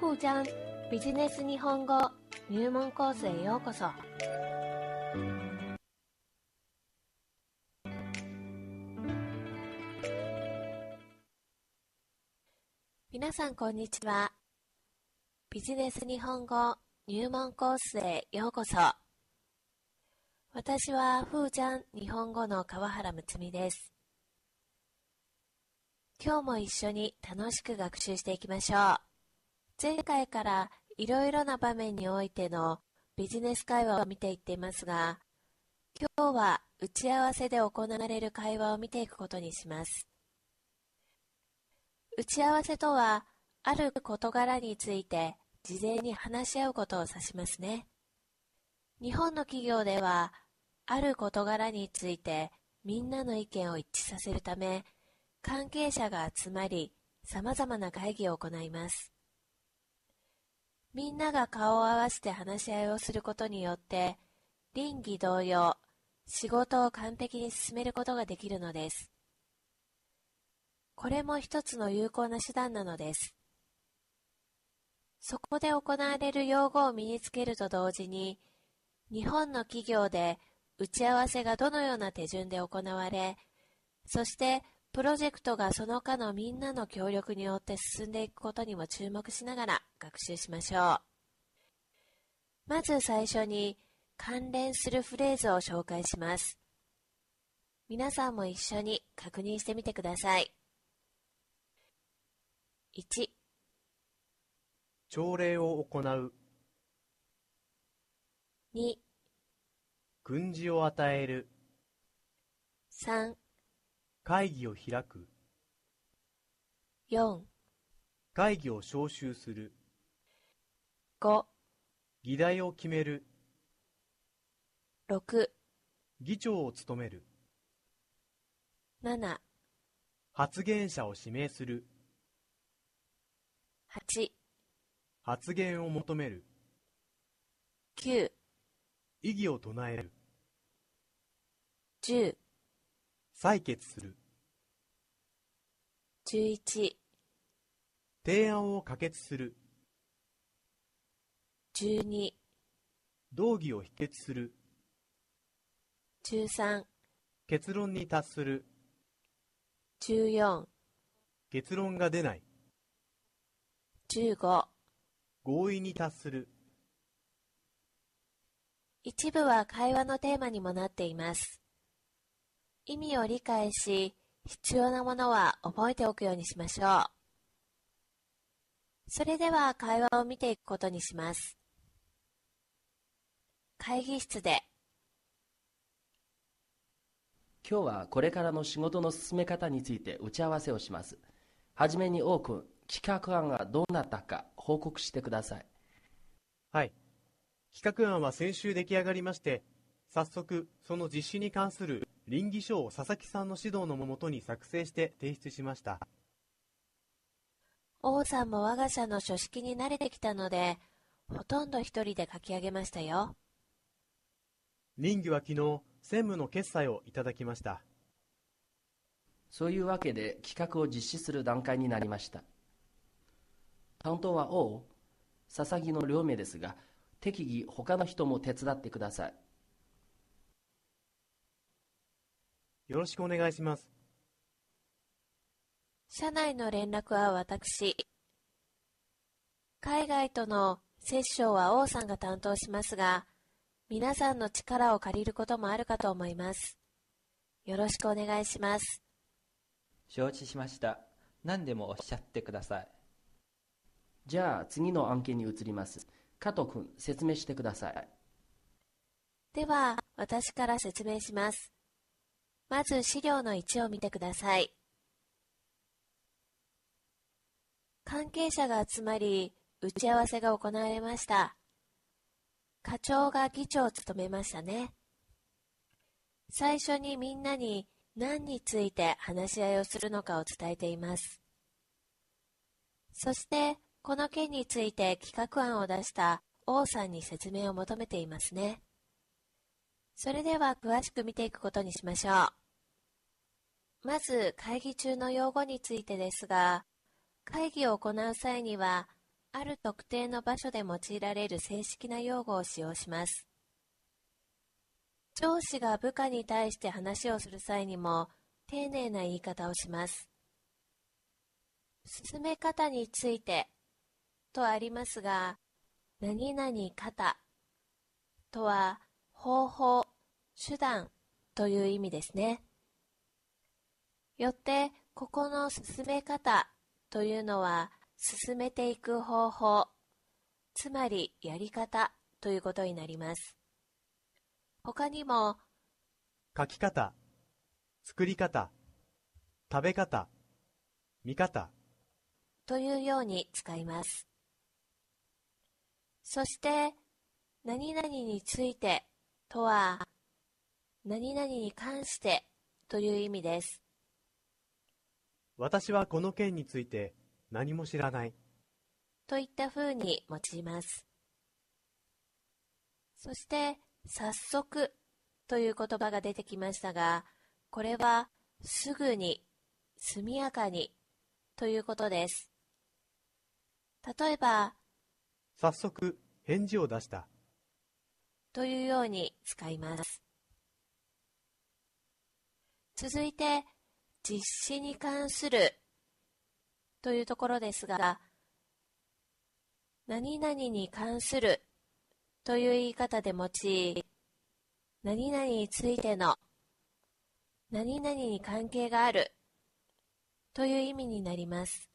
コちゃんビジネス日本語入門コースへようこそ皆さんこんにちはビジネス日本語入門コースへようこそ私はふーちゃん日本語の川原睦美です今日も一緒に楽しく学習していきましょう前回からいろいろな場面においてのビジネス会話を見ていっていますが、今日は打ち合わせで行われる会話を見ていくことにします。打ち合わせとは、ある事柄について事前に話し合うことを指しますね。日本の企業では、ある事柄についてみんなの意見を一致させるため、関係者が集まり、様々な会議を行います。みんなが顔を合わせて話し合いをすることによって、倫理同様、仕事を完璧に進めることができるのです。これも一つの有効な手段なのです。そこで行われる用語を身につけると同時に、日本の企業で打ち合わせがどのような手順で行われ、そしてプロジェクトがその他のみんなの協力によって進んでいくことにも注目しながら学習しましょう。まず最初に関連するフレーズを紹介します。皆さんも一緒に確認してみてください。1朝礼を行う2軍事を与える3会議を開く4会議を招集する5議題を決める6議長を務める7発言者を指名する8発言を求める9異議を唱える10採決する11提案を可決する12道義を否決する13結論に達する14結論が出ない15合意に達する一部は会話のテーマにもなっています意味を理解し必要なものは覚えておくようにしましょう。それでは会話を見ていくことにします。会議室で今日はこれからの仕事の進め方について打ち合わせをします。はじめに王君、企画案がどうなったか報告してください。はい。企画案は先週出来上がりまして、早速その実施に関する倫理書を佐々木さんの指導のもとに作成して提出しました。王さんも我が社の書式に慣れてきたので、ほとんど一人で書き上げましたよ。林業は昨日、専務の決裁をいただきました。そういうわけで企画を実施する段階になりました。担当は王、佐々木の両名ですが、適宜他の人も手伝ってください。よろしくお願いします。社内の連絡は私。海外とのセッションは王さんが担当しますが、皆さんの力を借りることもあるかと思います。よろしくお願いします。承知しました。何でもおっしゃってください。じゃあ次の案件に移ります。加藤君、説明してください。では、私から説明します。まず資料の1を見てください。関係者が集まり、打ち合わせが行われました。課長が議長を務めましたね。最初にみんなに何について話し合いをするのかを伝えています。そして、この件について企画案を出した王さんに説明を求めていますね。それでは詳しく見ていくことにしましょう。まず会議中の用語についてですが、会議を行う際には、ある特定の場所で用いられる正式な用語を使用します。上司が部下に対して話をする際にも、丁寧な言い方をします。進め方についてとありますが、何々方とは方法、手段という意味ですね。よって、ここの進め方というのは、進めていく方法、つまりやり方ということになります。他にも、書き方、作り方、食べ方、見方というように使います。そして、何々についてとは、何々に関してという意味です。私はこの件について何も知らない。といったふうに用います。そして、早速という言葉が出てきましたが、これはすぐに、速やかにということです。例えば、早速返事を出したというように使います。続いて、実施に関するというところですが、何々に関するという言い方で用い、何々についての、何々に関係があるという意味になります。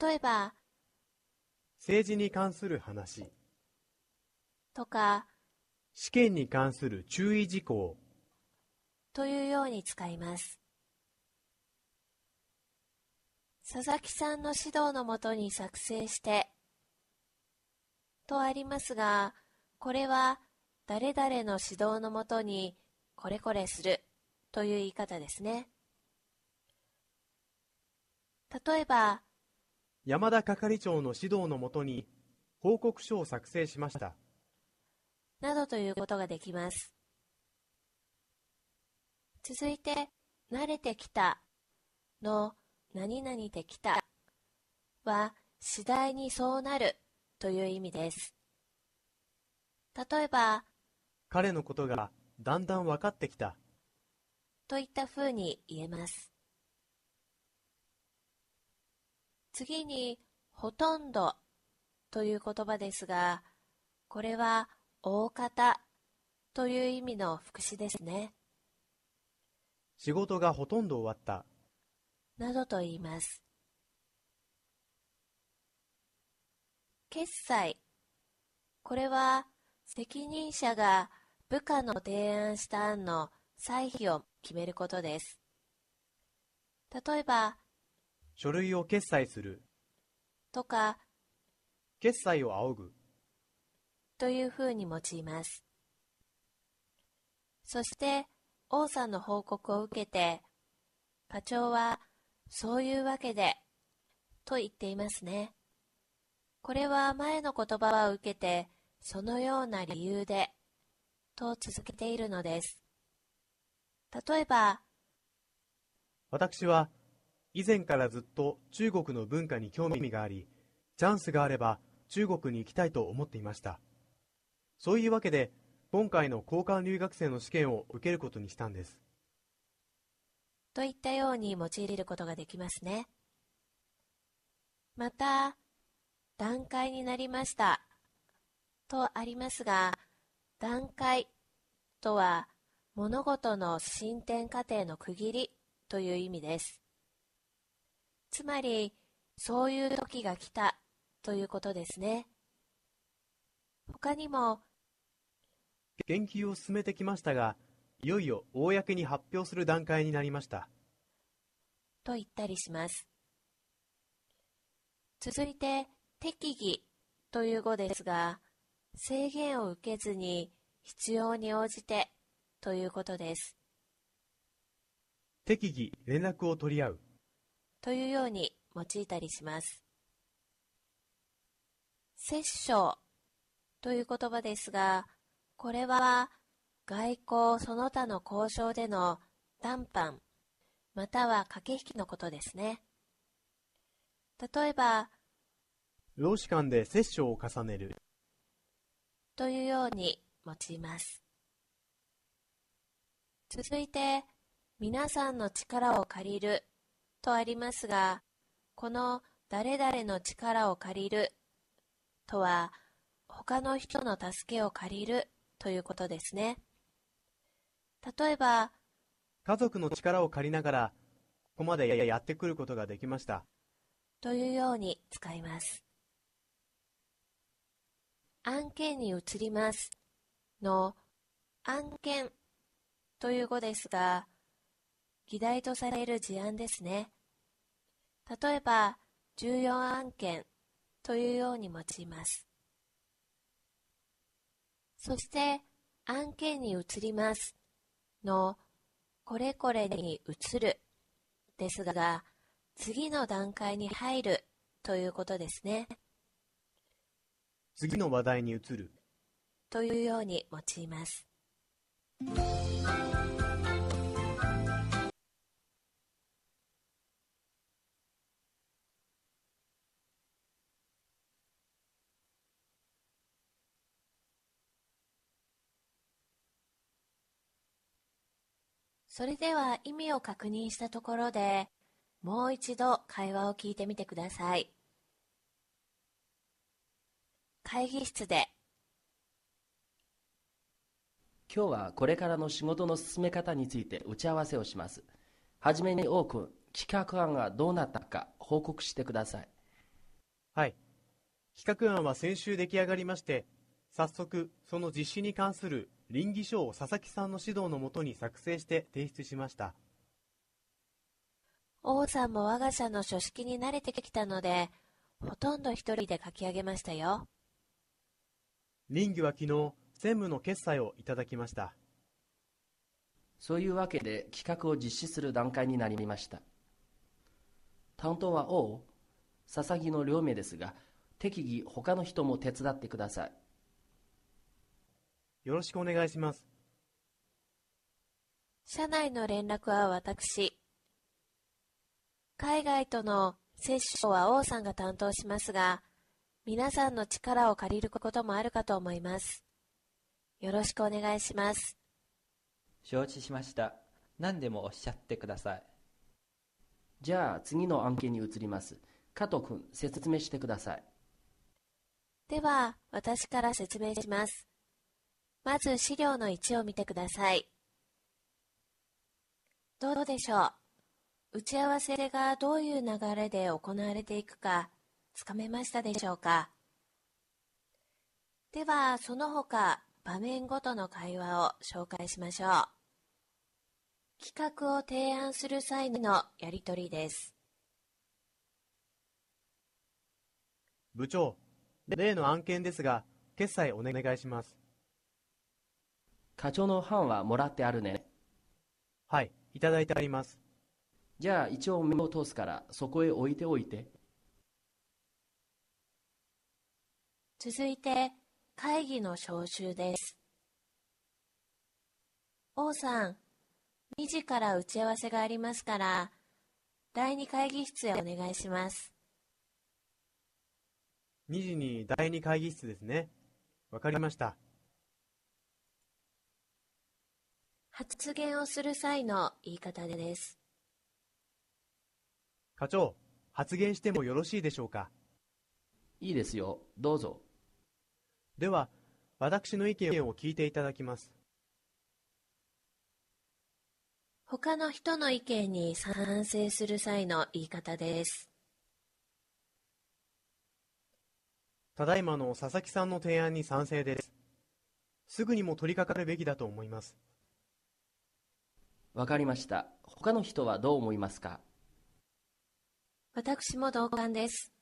例えば、政治に関する話とか、試験に関する注意事項というように使います。佐々木さんの指導のもとに作成して、とありますが、これは誰々の指導のもとにこれこれするという言い方ですね。例えば、山田係長の指導のもとに報告書を作成しました。などということができます。続いて、慣れてきたの何々できたは次第にそうなるという意味です。例えば、彼のことがだんだん分かってきたといったふうに言えます。次に、ほとんどという言葉ですが、これは大方という意味の副詞ですね。仕事がほとんど終わった。などと言います。決裁。これは、責任者が部下の提案した案の歳費を決めることです。例えば、書類を決裁する。とか、決裁を仰ぐ。というふうに用います。そして、王さんの報告を受けて、課長は、そういうわけで、と言っていますね。これは前の言葉を受けて、そのような理由で、と続けているのです。例えば、私は、以前からずっと中国の文化に興味があり、チャンスがあれば中国に行きたいと思っていました。そういうわけで、今回の交換留学生の試験を受けることにしたんです。といったように用いることができますね。また、段階になりましたとありますが、段階とは物事の進展過程の区切りという意味です。つまり、そういう時が来たということですね。他にも、研究を進めてきましたが、いよいよ公に発表する段階になりました。と言ったりします。続いて、適宜という語ですが、制限を受けずに必要に応じてということです。適宜連絡を取り合うというように用いたりします。摂政」という言葉ですが、これは外交その他の交渉での談判または駆け引きのことですね。例えば、労使間で折衝を重ねるというように用います。続いて、皆さんの力を借りるとありますが、この誰々の力を借りるとは、他の人の助けを借りるということですね。例えば、家族の力を借りながら、ここまでやややってくることができました。というように使います。案件に移りますの案件という語ですが、議題とされる事案ですね。例えば、重要案件というように用います。そして案件に移りますのこれこれに移るですが次の段階に入るということですね。次の話題に移るというように用います。それでは意味を確認したところで、もう一度会話を聞いてみてください。会議室で今日はこれからの仕事の進め方について打ち合わせをします。はじめに多く企画案がどうなったか報告してください。はい。企画案は先週出来上がりまして、早速その実施に関する倫理書を佐々木さんの指導のもとに作成して提出しました。王さんも我が社の書式に慣れてきたので、ほとんど一人で書き上げましたよ。林業は昨日、専務の決裁をいただきました。そういうわけで企画を実施する段階になりました。担当は王、佐々木の両名ですが、適宜他の人も手伝ってください。よろしくお願いします。社内の連絡は私。海外との接種は王さんが担当しますが、皆さんの力を借りることもあるかと思います。よろしくお願いします。承知しました。何でもおっしゃってください。じゃあ次の案件に移ります。加藤君、説明してください。では、私から説明します。まず資料の1を見てください。どうでしょう打ち合わせがどういう流れで行われていくか、つかめましたでしょうかでは、その他、場面ごとの会話を紹介しましょう。企画を提案する際のやりとりです。部長、例の案件ですが、決済お願いします。課長の班はもらってあるね。はい、いただいてあります。じゃあ一応目を通すからそこへ置いておいて。続いて会議の招集です。王さん、2時から打ち合わせがありますから、第2会議室へお願いします。2時に第2会議室ですね。わかりました。発言をする際の言い方です。課長、発言してもよろしいでしょうかいいですよ、どうぞ。では、私の意見を聞いていただきます。他の人の意見に賛成する際の言い方です。ただいまの佐々木さんの提案に賛成です。すぐにも取り掛かるべきだと思います。わかりました。他の人はどう思いますか私も同感です。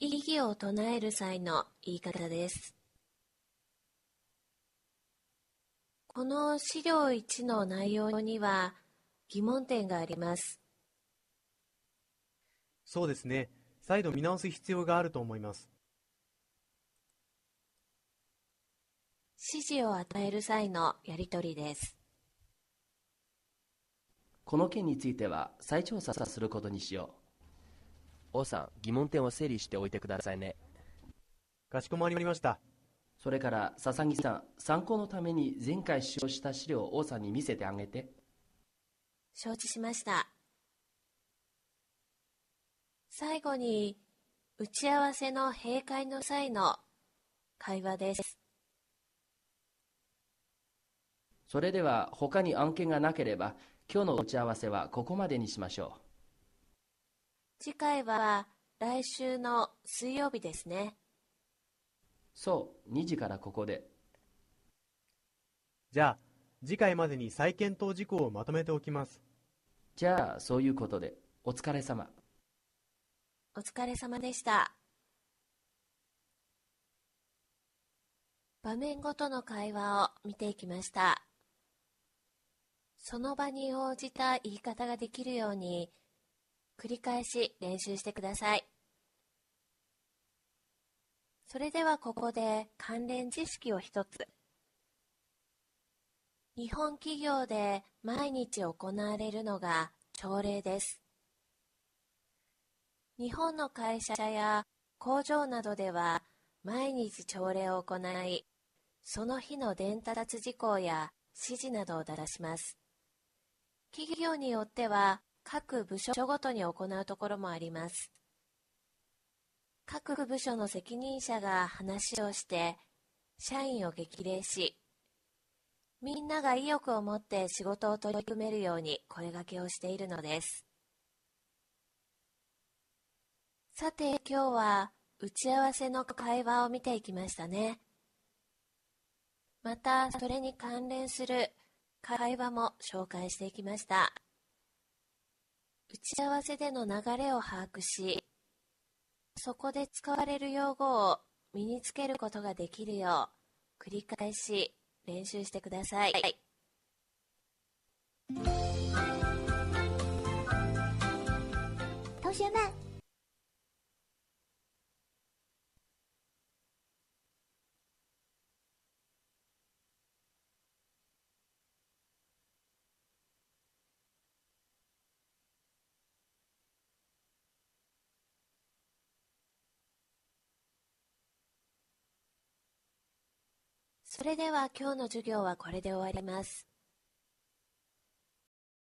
異議を唱える際の言い方です。この資料1の内容には疑問点があります。そうですね。再度見直す必要があると思います。指示を与える際のやり取りですこの件については再調査することにしよう王さん疑問点を整理しておいてくださいねかしこまりましたそれから佐々木さん参考のために前回使用した資料を王さんに見せてあげて承知しました最後に打ち合わせの閉会の際の会話ですそれでは他に案件がなければ今日の打ち合わせはここまでにしましょう次回は来週の水曜日ですねそう2時からここでじゃあ次回までに再検討事項をまとめておきますじゃあそういうことでお疲れ様お疲れ様でした場面ごとの会話を見ていきましたその場に応じた言い方ができるように繰り返し練習してください。それではここで関連知識を一つ。日本企業で毎日行われるのが朝礼です。日本の会社や工場などでは毎日朝礼を行い、その日の伝達事項や指示などをだらします。企業によっては、各部署ごとに行うところもあります。各部署の責任者が話をして、社員を激励し、みんなが意欲を持って仕事を取り組めるように声掛けをしているのです。さて今日は打ち合わせの会話を見ていきましたね。またそれに関連する会話も紹介していきました。打ち合わせでの流れを把握し、そこで使われる用語を身につけることができるよう、繰り返し練習してください。同学们。それでは今日の授業はこれで終わります。